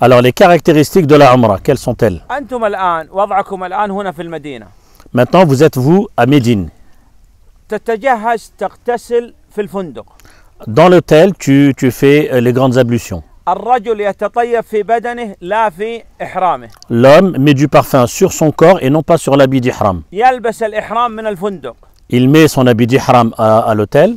Alors les caractéristiques de la Umra, quelles sont-elles Maintenant vous êtes vous à Médine. Dans l'hôtel, tu, fais euh, les grandes ablutions. L'homme met du parfum sur son corps et non pas sur l'habit d'Ihram. Il met son habit d'Ihram à, l'hôtel.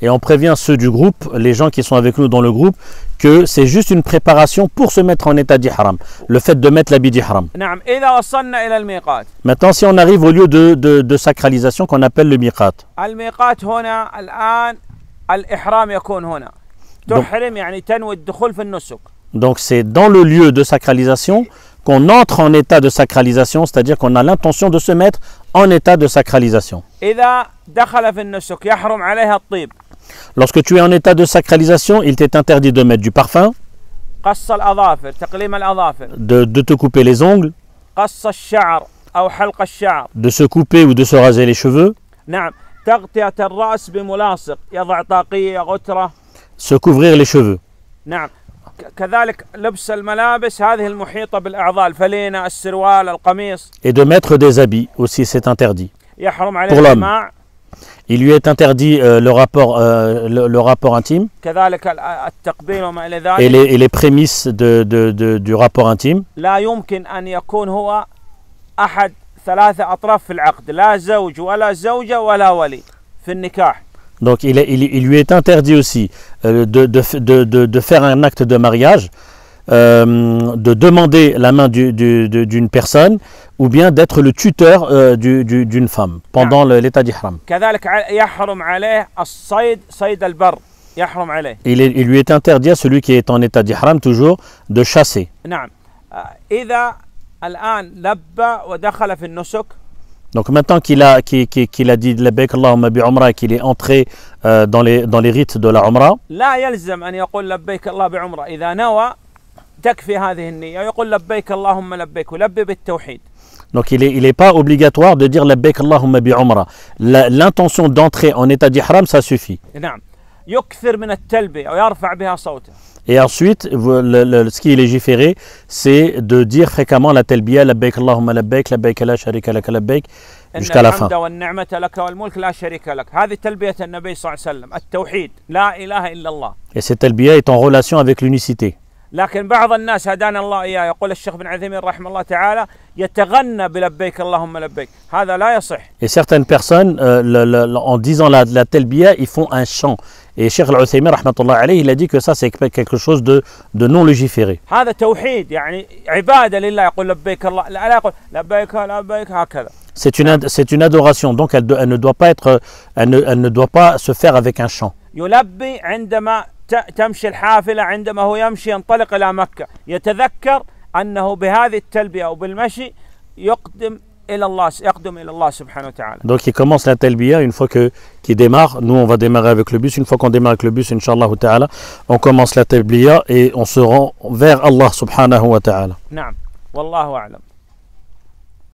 Et on prévient ceux du groupe, les gens qui sont avec nous dans le groupe, que c'est juste une préparation pour se mettre en état d'ihram, le fait de mettre l'habit d'ihram. Maintenant si on arrive au lieu de, sacralisation qu'on appelle le miqat. Donc c'est dans le lieu de sacralisation qu'on entre en état de sacralisation, c'est-à-dire qu'on a l'intention de se mettre en état de sacralisation. Lorsque tu es en état de sacralisation, il t'est interdit de mettre du parfum, de, de te couper les ongles, de se couper ou de se raser les cheveux. Se couvrir les cheveux. كذلك لبس الملابس هذه المحيطة بالأعضاء الفلينة السروال القميص et de mettre des habits aussi c'est interdit يحرم على pour الجماع il lui est interdit euh, le rapport euh, le, le rapport intime كذلك التقبيل وما إلى ذلك et les, et les prémices de, de, de, du rapport intime لا يمكن أن يكون هو أحد ثلاثة أطراف في العقد لا زوج ولا زوجة ولا ولي في النكاح Donc il, lui est interdit aussi euh, de, faire un acte de mariage, euh, de demander la main d'une personne ou bien d'être le tuteur euh, d'une femme pendant l'état d'Ihram. Il, il, lui est interdit à celui qui est en état d'Ihram toujours de chasser. Donc maintenant qu'il a, a dit labbaik Allahumma bi qu'il est entré euh, dans, les, dans les rites de la Donc il n'est pas obligatoire de dire le Allahumma bi umra. L'intention d'entrer en état d'ihram, ça suffit. Et ensuite, le, ce qui est légiféré, c'est de dire fréquemment la telbiya, la bek Allahumma la bek, la bek la sharika lak la bek, jusqu'à la fin. Et cette telbiya est en relation avec l'unicité. لكن بعض الناس هدانا الله اياه يقول الشيخ بن عثيمين رحمه الله تعالى يتغنى بلبيك اللهم لبيك هذا لا يصح Et certaines personnes euh, le, le, en disant la, la telbiya ils font un chant Et Cheikh Al-Uthaymin, rahmatullah alayhi, il a dit que ça, c'est quelque chose de, de non légiféré. C'est une, c'est une adoration, donc elle, elle, ne doit pas être, elle ne, elle ne doit pas se faire avec un chant. يلبي عندما تمشي الحافلة عندما هو يمشي ينطلق إلى مكة يتذكر أنه بهذه التلبية أو بالمشي يقدم إلى الله يقدم إلى الله سبحانه وتعالى. Donc il commence la talbiya une fois que qui démarre. Nous on va démarrer avec le bus. Une fois qu'on démarre avec le bus, inshallah ta'ala, on commence la talbiya et on se rend vers Allah subhanahu wa ta'ala. نعم والله أعلم.